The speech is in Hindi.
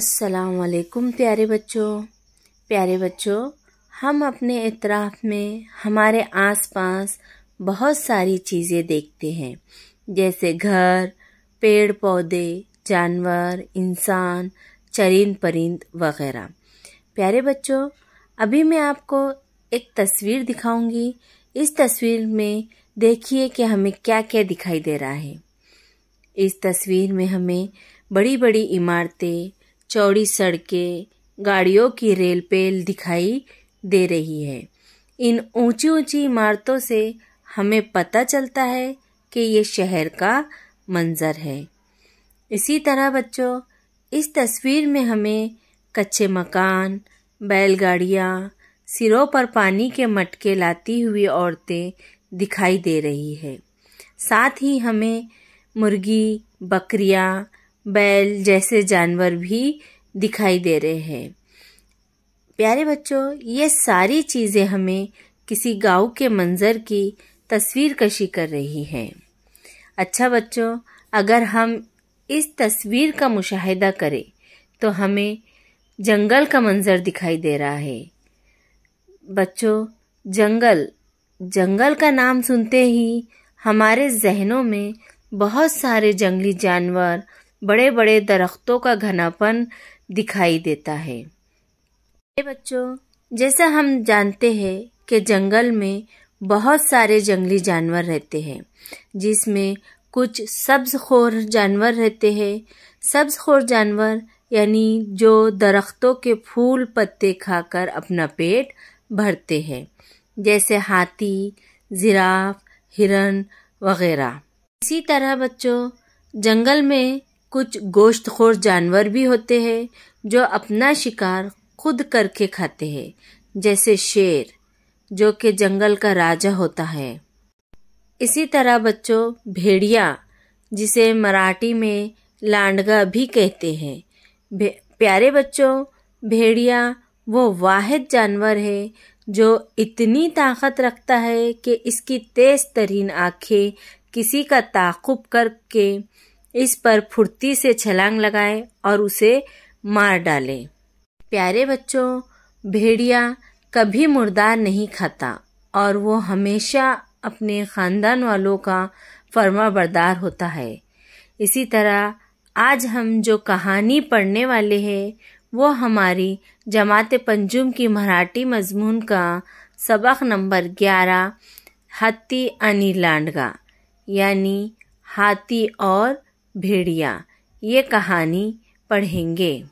अस्सलाम वालेकुम प्यारे बच्चों प्यारे बच्चों हम अपने इतराफ़ में हमारे आसपास बहुत सारी चीज़ें देखते हैं जैसे घर पेड़ पौधे जानवर इंसान चरिंद परिंद वगैरह प्यारे बच्चों अभी मैं आपको एक तस्वीर दिखाऊंगी इस तस्वीर में देखिए कि हमें क्या क्या दिखाई दे रहा है इस तस्वीर में हमें बड़ी बड़ी इमारतें चौड़ी सड़कें गाड़ियों की रेल पेल दिखाई दे रही है इन ऊंची ऊंची इमारतों से हमें पता चलता है कि ये शहर का मंज़र है इसी तरह बच्चों इस तस्वीर में हमें कच्चे मकान बैलगाड़ियाँ सिरों पर पानी के मटके लाती हुई औरतें दिखाई दे रही है साथ ही हमें मुर्गी बकरियाँ बैल जैसे जानवर भी दिखाई दे रहे हैं प्यारे बच्चों ये सारी चीज़ें हमें किसी गांव के मंज़र की तस्वीर कशी कर रही हैं अच्छा बच्चों अगर हम इस तस्वीर का मुशाहिदा करें तो हमें जंगल का मंज़र दिखाई दे रहा है बच्चों जंगल जंगल का नाम सुनते ही हमारे जहनों में बहुत सारे जंगली जानवर बड़े बड़े दरख्तों का घनापन दिखाई देता है बच्चों जैसा हम जानते हैं कि जंगल में बहुत सारे जंगली जानवर रहते हैं जिसमें कुछ सब्ज़खोर जानवर रहते हैं सब्ज़खोर जानवर यानी जो दरख्तों के फूल पत्ते खाकर अपना पेट भरते हैं जैसे हाथी जिराफ हिरन वगैरह इसी तरह बच्चों जंगल में कुछ गोश्तखोर जानवर भी होते हैं जो अपना शिकार खुद करके खाते हैं जैसे शेर जो कि जंगल का राजा होता है इसी तरह बच्चों भेड़िया जिसे मराठी में लांडगा भी कहते हैं प्यारे बच्चों भेड़िया वो वाहिद जानवर है जो इतनी ताकत रखता है कि इसकी तेज तरीन आँखें किसी का ताकुब करके इस पर फुर्ती से छलांग लगाएं और उसे मार डालें प्यारे बच्चों भेड़िया कभी मुर्दार नहीं खाता और वो हमेशा अपने ख़ानदान वालों का फर्मा बरदार होता है इसी तरह आज हम जो कहानी पढ़ने वाले हैं वो हमारी जमात पंजुम की मराठी मजमून का सबक नंबर ग्यारह हाथी अनिलांडगा यानी हाथी और भेड़िया ये कहानी पढ़ेंगे